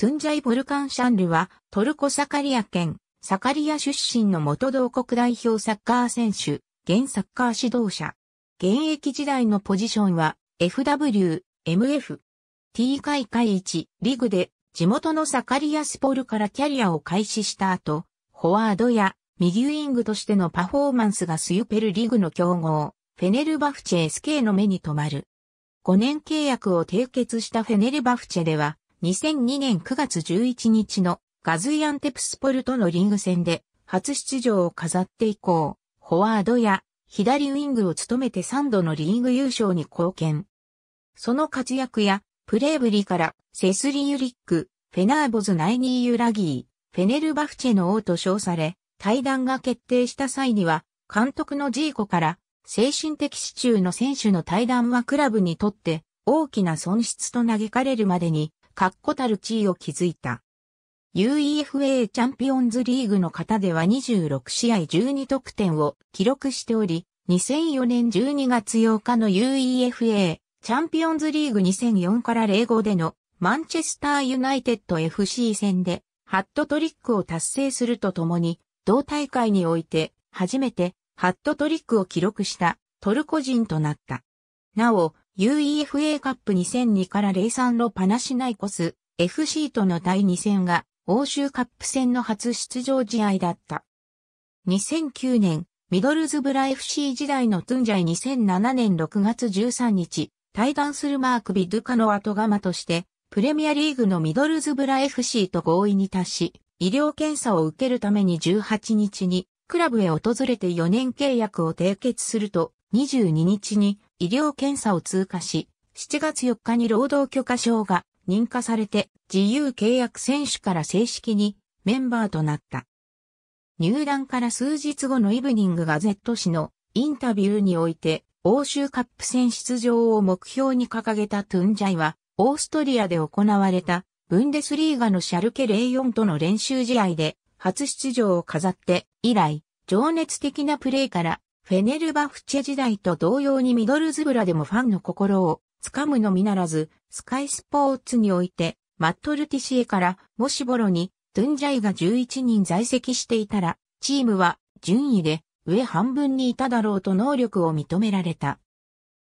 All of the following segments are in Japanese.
トゥンジャイ・ボルカン・シャンルは、トルコ・サカリア県、サカリア出身の元同国代表サッカー選手、現サッカー指導者。現役時代のポジションは、FW、MF、T 開会1、リグで、地元のサカリアスポルからキャリアを開始した後、フォワードや右ウィングとしてのパフォーマンスがスユペルリグの競合、フェネルバフチェ SK の目に留まる。5年契約を締結したフェネルバフチェでは、2002年9月11日のガズイアンテプスポルトのリング戦で初出場を飾って以降、フォワードや左ウィングを務めて3度のリング優勝に貢献。その活躍やプレーぶりからセスリ・ー・ユリック、フェナーボズ・ナイニー・ユラギー、フェネル・バフチェの王と称され、対談が決定した際には、監督のジーコから精神的支柱の選手の対談はクラブにとって大きな損失と嘆かれるまでに確固たる地位を築いた。UEFA チャンピオンズリーグの方では26試合12得点を記録しており、2004年12月8日の UEFA チャンピオンズリーグ2004から05でのマンチェスターユナイテッド FC 戦でハットトリックを達成するとともに、同大会において初めてハットトリックを記録したトルコ人となった。なお、UEFA カップ2002から03ロパナシナイコス FC との第2戦が欧州カップ戦の初出場試合だった。2009年、ミドルズブラ FC 時代のトゥンジャイ2007年6月13日、対談するマーク・ビドゥカの後釜として、プレミアリーグのミドルズブラ FC と合意に達し、医療検査を受けるために18日に、クラブへ訪れて4年契約を締結すると、22日に医療検査を通過し、7月4日に労働許可証が認可されて自由契約選手から正式にメンバーとなった。入団から数日後のイブニングガゼット誌のインタビューにおいて欧州カップ戦出場を目標に掲げたトゥンジャイはオーストリアで行われたブンデスリーガのシャルケ04との練習試合で初出場を飾って以来情熱的なプレーからフェネルバフチェ時代と同様にミドルズブラでもファンの心をつかむのみならず、スカイスポーツにおいて、マットルティシエからもしボロに、ドゥンジャイが11人在籍していたら、チームは順位で上半分にいただろうと能力を認められた。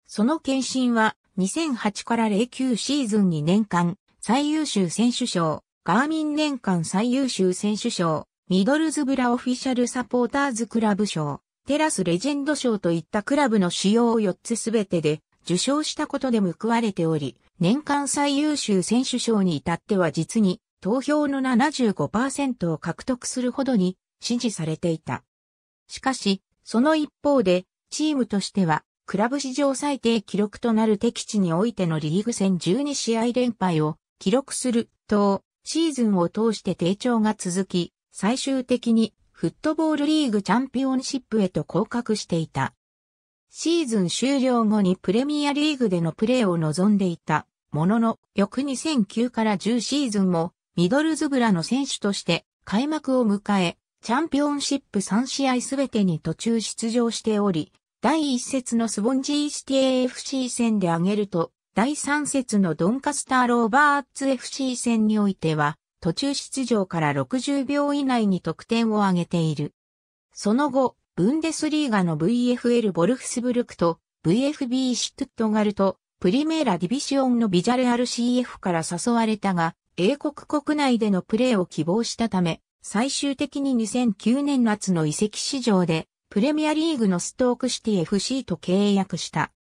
その献身は2008から09シーズンに年間最優秀選手賞、ガーミン年間最優秀選手賞、ミドルズブラオフィシャルサポーターズクラブ賞、テラスレジェンド賞といったクラブの主要を4つすべてで受賞したことで報われており、年間最優秀選手賞に至っては実に投票の75%を獲得するほどに支持されていた。しかし、その一方で、チームとしては、クラブ史上最低記録となる敵地においてのリーグ戦12試合連敗を記録すると、シーズンを通して低調が続き、最終的にフットボールリーグチャンピオンシップへと降格していた。シーズン終了後にプレミアリーグでのプレーを望んでいたものの、翌2009から10シーズンもミドルズブラの選手として開幕を迎え、チャンピオンシップ3試合すべてに途中出場しており、第1節のスボンジーシティ AFC 戦で挙げると、第3節のドンカスターローバーツ FC 戦においては、途中出場から60秒以内に得点を挙げている。その後、ブンデスリーガの VFL ボルフスブルクと VFB シュトットガルとプリメーラディビシオンのビジャレアル CF から誘われたが、英国国内でのプレーを希望したため、最終的に2009年夏の移籍市場で、プレミアリーグのストークシティ FC と契約した。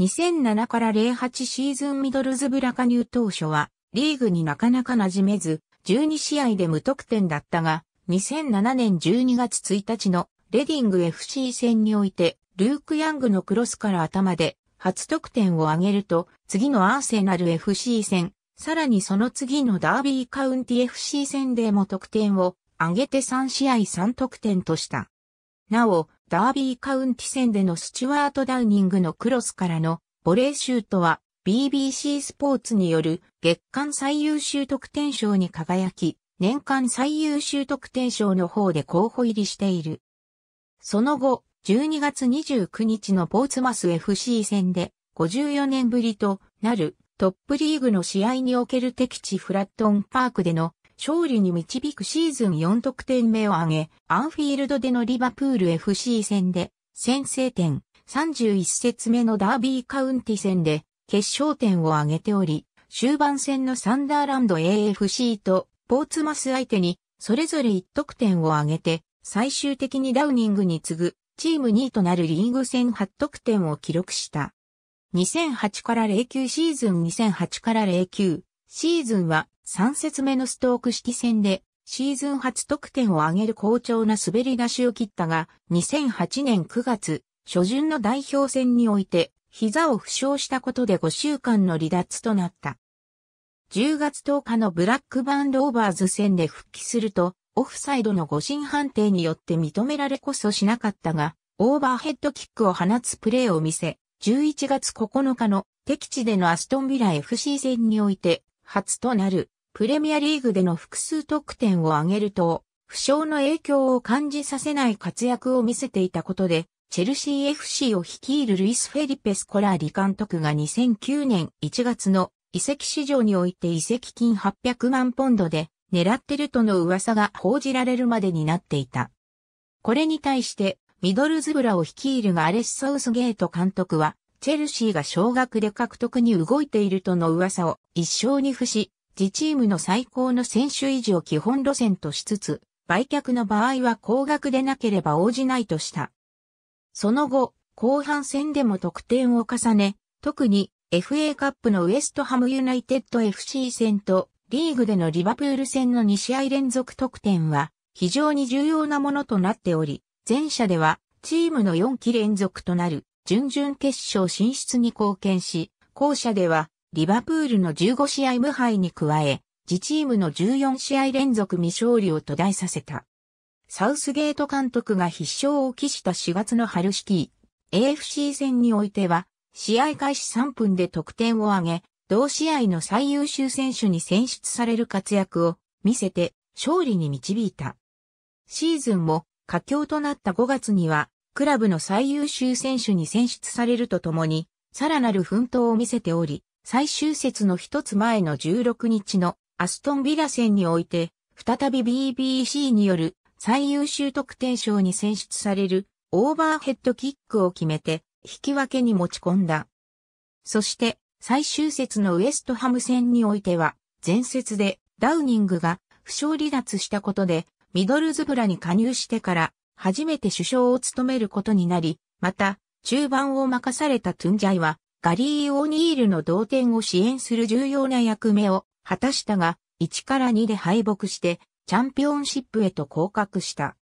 2007から08シーズンミドルズブラカニュー当初は、リーグになかなか馴染めず、12試合で無得点だったが、2007年12月1日のレディング FC 戦において、ルーク・ヤングのクロスから頭で初得点を挙げると、次のアーセナル FC 戦、さらにその次のダービーカウンティ FC 戦でも得点を挙げて3試合3得点とした。なお、ダービーカウンティ戦でのスチュワート・ダウニングのクロスからのボレーシュートは BBC スポーツによる月間最優秀得点賞に輝き、年間最優秀得点賞の方で候補入りしている。その後、12月29日のポーツマス FC 戦で、54年ぶりとなるトップリーグの試合における敵地フラットンパークでの勝利に導くシーズン4得点目を挙げ、アンフィールドでのリバプール FC 戦で、先制点31節目のダービーカウンティ戦で決勝点を挙げており、終盤戦のサンダーランド AFC とポーツマス相手にそれぞれ1得点を挙げて最終的にダウニングに次ぐチーム2位となるリーグ戦8得点を記録した。2008から09シーズン2008から09シーズンは3節目のストーク式戦でシーズン初得点を挙げる好調な滑り出しを切ったが2008年9月初旬の代表戦において膝を負傷したことで5週間の離脱となった。10月10日のブラックバンドオーバーズ戦で復帰すると、オフサイドの誤審判定によって認められこそしなかったが、オーバーヘッドキックを放つプレーを見せ、11月9日の敵地でのアストンビラ FC 戦において、初となるプレミアリーグでの複数得点を挙げると、負傷の影響を感じさせない活躍を見せていたことで、チェルシー FC を率いるルイス・フェリペス・コラーリ監督が2009年1月の遺跡市場において遺跡金800万ポンドで狙ってるとの噂が報じられるまでになっていた。これに対してミドルズブラを率いるガアレス・サウスゲート監督はチェルシーが少額で獲得に動いているとの噂を一生に付し、自チームの最高の選手維持を基本路線としつつ、売却の場合は高額でなければ応じないとした。その後、後半戦でも得点を重ね、特に FA カップのウエストハムユナイテッド FC 戦とリーグでのリバプール戦の2試合連続得点は非常に重要なものとなっており、前者ではチームの4期連続となる準々決勝進出に貢献し、後者ではリバプールの15試合無敗に加え、自チームの14試合連続未勝利を途絶えさせた。サウスゲート監督が必勝を期した4月の春式 AFC 戦においては、試合開始3分で得点を挙げ、同試合の最優秀選手に選出される活躍を見せて勝利に導いた。シーズンも佳境となった5月には、クラブの最優秀選手に選出されるとともに、さらなる奮闘を見せており、最終節の一つ前の16日のアストンビラ戦において、再び BBC による最優秀得点賞に選出されるオーバーヘッドキックを決めて引き分けに持ち込んだ。そして最終節のウエストハム戦においては前節でダウニングが負傷離脱したことでミドルズブラに加入してから初めて首相を務めることになり、また中盤を任されたトゥンジャイはガリー・オニールの同点を支援する重要な役目を果たしたが1から2で敗北してチャンピオンシップへと降格した。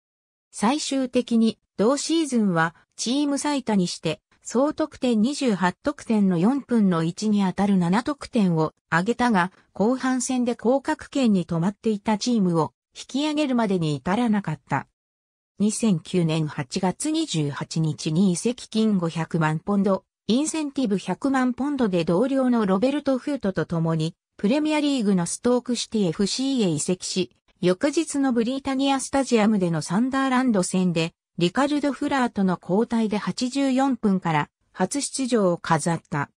最終的に同シーズンはチーム最多にして総得点28得点の4分の1に当たる7得点を挙げたが後半戦で降格圏に止まっていたチームを引き上げるまでに至らなかった。2009年8月28日に移籍金500万ポンド、インセンティブ100万ポンドで同僚のロベルト・フートと共に、プレミアリーグのストークシティ FC へ移籍し、翌日のブリタニアスタジアムでのサンダーランド戦で、リカルド・フラーとの交代で84分から初出場を飾った。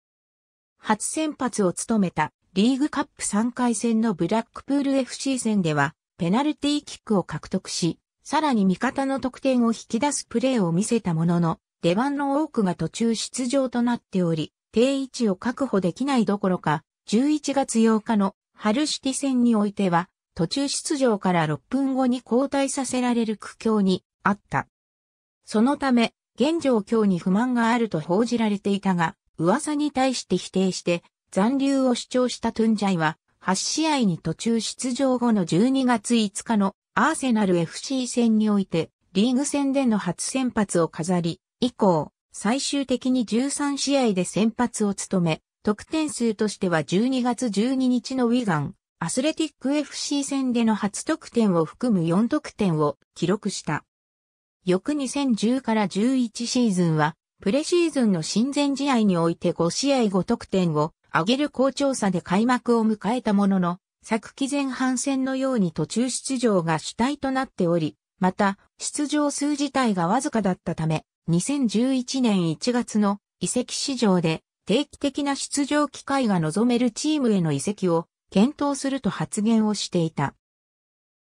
初先発を務めたリーグカップ3回戦のブラックプール FC 戦では、ペナルティーキックを獲得し、さらに味方の得点を引き出すプレーを見せたものの、出番の多くが途中出場となっており、定位置を確保できないどころか、11月8日のハルシティ戦においては、途中出場から6分後に交代させられる苦境にあった。そのため、現状況に不満があると報じられていたが、噂に対して否定して残留を主張したトゥンジャイは、8試合に途中出場後の12月5日のアーセナル FC 戦において、リーグ戦での初先発を飾り、以降、最終的に13試合で先発を務め、得点数としては12月12日のウィガン、アスレティック FC 戦での初得点を含む4得点を記録した。翌2010から11シーズンは、プレシーズンの親善試合において5試合5得点を上げる好調さで開幕を迎えたものの、昨季前半戦のように途中出場が主体となっており、また、出場数自体がわずかだったため、2011年1月の移籍市場で定期的な出場機会が望めるチームへの移籍を検討すると発言をしていた。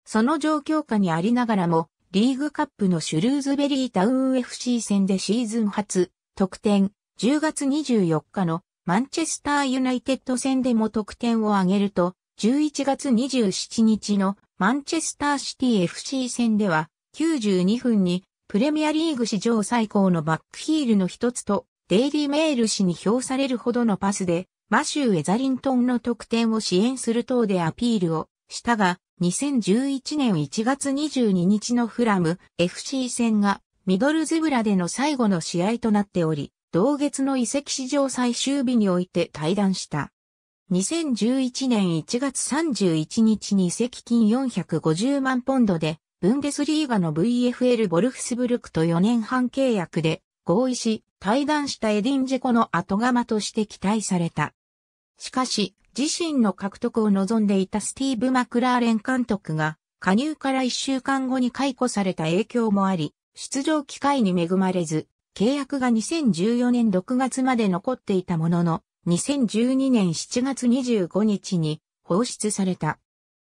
その状況下にありながらも、リーグカップのシュルーズベリータウン FC 戦でシーズン初、得点、10月24日のマンチェスターユナイテッド戦でも得点を挙げると、11月27日のマンチェスターシティ FC 戦では、92分にプレミアリーグ史上最高のバックヒールの一つと、デイリーメール氏に評されるほどのパスで、マシュー・エザリントンの得点を支援する等でアピールをしたが、2011年1月22日のフラム FC 戦がミドルズブラでの最後の試合となっており、同月の移籍史上最終日において対談した。2011年1月31日に移籍金450万ポンドで、ブンデスリーガの VFL ボルフスブルクと4年半契約で合意し、対談したエディンジェコの後釜として期待された。しかし、自身の獲得を望んでいたスティーブ・マクラーレン監督が、加入から1週間後に解雇された影響もあり、出場機会に恵まれず、契約が2014年6月まで残っていたものの、2012年7月25日に放出された。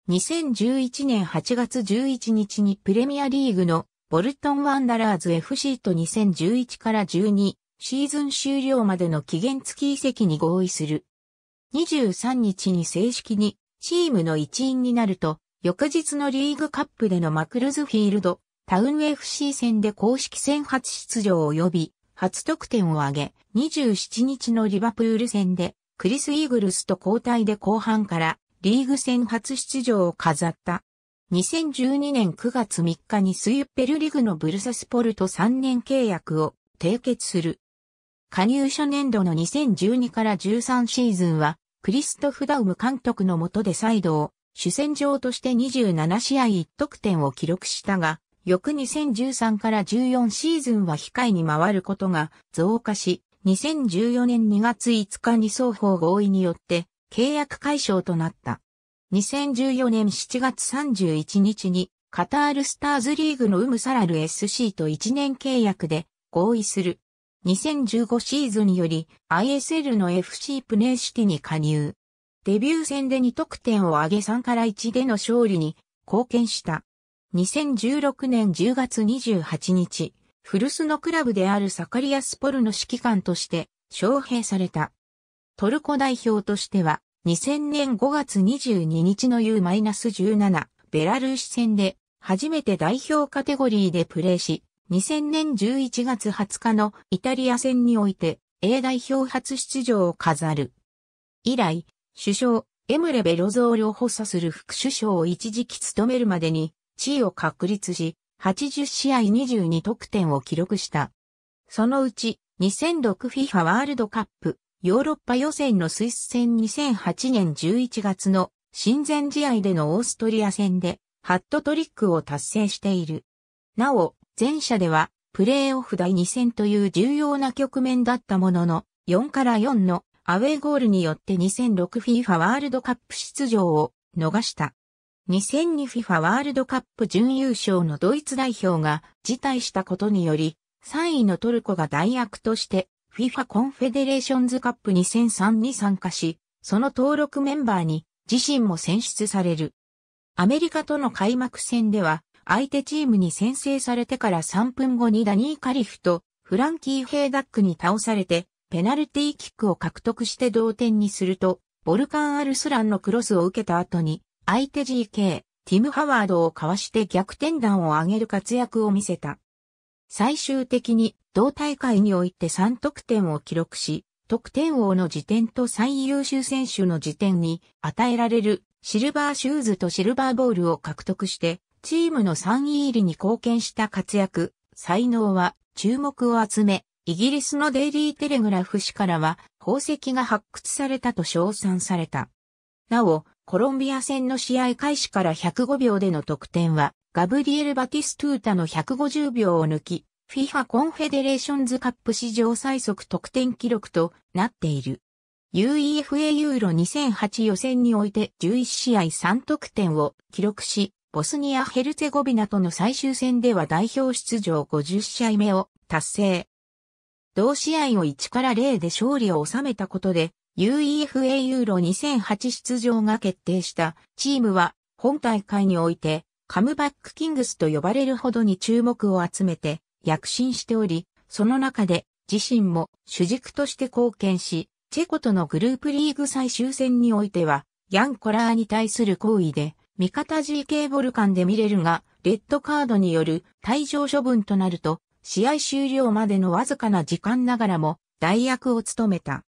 2011年8月11日にプレミアリーグのボルトンワンダラーズ FC と2011から12シーズン終了までの期限付き移籍に合意する。23日に正式にチームの一員になると、翌日のリーグカップでのマクルズフィールド、タウン FC 戦で公式戦初出場及び、初得点を挙げ、27日のリバプール戦で、クリス・イーグルスと交代で後半からリーグ戦初出場を飾った。2012年9月3日にスイッペルリグのブルサスポルト3年契約を締結する。加入初年度の2012から13シーズンは、クリストフ・ダウム監督の下で再度、主戦場として27試合1得点を記録したが、翌2013から14シーズンは控えに回ることが増加し、2014年2月5日に双方合意によって契約解消となった。2014年7月31日にカタールスターズリーグのウムサラル SC と1年契約で合意する2015シーズンより ISL の FC プネーシティに加入。デビュー戦で2得点を挙げ3から1での勝利に貢献した。2016年10月28日、古巣のクラブであるサカリアスポルの指揮官として招聘された。トルコ代表としては2000年5月22日の U-17 ベラルーシ戦で初めて代表カテゴリーでプレーし、2000年11月20日のイタリア戦において A 代表初出場を飾る。以来、首相、エムレベロゾーリを補佐する副首相を一時期務めるまでに地位を確立し、80試合22得点を記録した。そのうち 2006FIFA ワールドカップヨーロッパ予選のスイス戦2008年11月の親善試合でのオーストリア戦でハットトリックを達成している。なお、前者では、プレーオフ第2戦という重要な局面だったものの、4から4のアウェーゴールによって 2006FIFA ワールドカップ出場を逃した。2002FIFA ワールドカップ準優勝のドイツ代表が辞退したことにより、3位のトルコが代役として FIFA コンフェデレーションズカップ2003に参加し、その登録メンバーに自身も選出される。アメリカとの開幕戦では相手チームに先制されてから3分後にダニー・カリフとフランキー・ヘイダックに倒されて、ペナルティーキックを獲得して同点にすると、ボルカン・アルスランのクロスを受けた後に、相手 GK、ティム・ハワードをかわして逆転弾を上げる活躍を見せた。最終的に同大会において3得点を記録し、得点王の時点と最優秀選手の時点に与えられるシルバーシューズとシルバーボールを獲得して、チームの3位入りに貢献した活躍、才能は注目を集め、イギリスのデイリーテレグラフ紙からは宝石が発掘されたと称賛された。なお、コロンビア戦の試合開始から105秒での得点は、ガブリエル・バティストゥータの150秒を抜き、FIFA コンフェデレーションズカップ史上最速得点記録となっている。UEFA ユーロ2008予選において11試合3得点を記録し、ボスニア・ヘルツェゴビナとの最終戦では代表出場50試合目を達成。同試合を1から0で勝利を収めたことで、UEFA ユーロ2008出場が決定したチームは本大会においてカムバックキングスと呼ばれるほどに注目を集めて躍進しており、その中で自身も主軸として貢献し、チェコとのグループリーグ最終戦においては、ヤンコラーに対する行為で味方 GK ボルカンで見れるが、レッドカードによる退場処分となると、試合終了までのわずかな時間ながらも代役を務めた。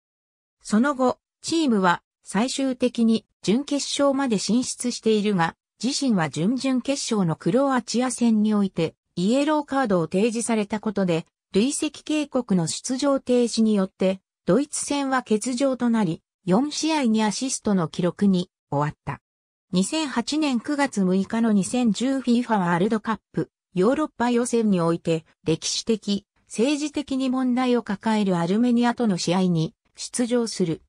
その後、チームは最終的に準決勝まで進出しているが、自身は準々決勝のクロアチア戦において、イエローカードを提示されたことで、累積警告の出場停止によって、ドイツ戦は欠場となり、4試合にアシストの記録に終わった。2008年9月6日の 2010FIFA ワールドカップヨーロッパ予選において歴史的、政治的に問題を抱えるアルメニアとの試合に出場する。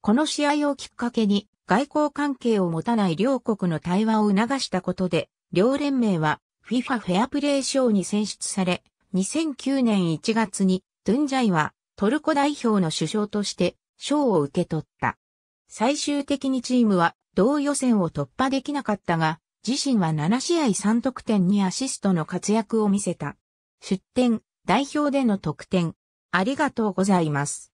この試合をきっかけに外交関係を持たない両国の対話を促したことで、両連盟は FIFA フェアプレー賞に選出され、2009年1月にトゥンジャイはトルコ代表の首相として賞を受け取った。最終的にチームは同予選を突破できなかったが、自身は7試合3得点にアシストの活躍を見せた。出展、代表での得点。ありがとうございます。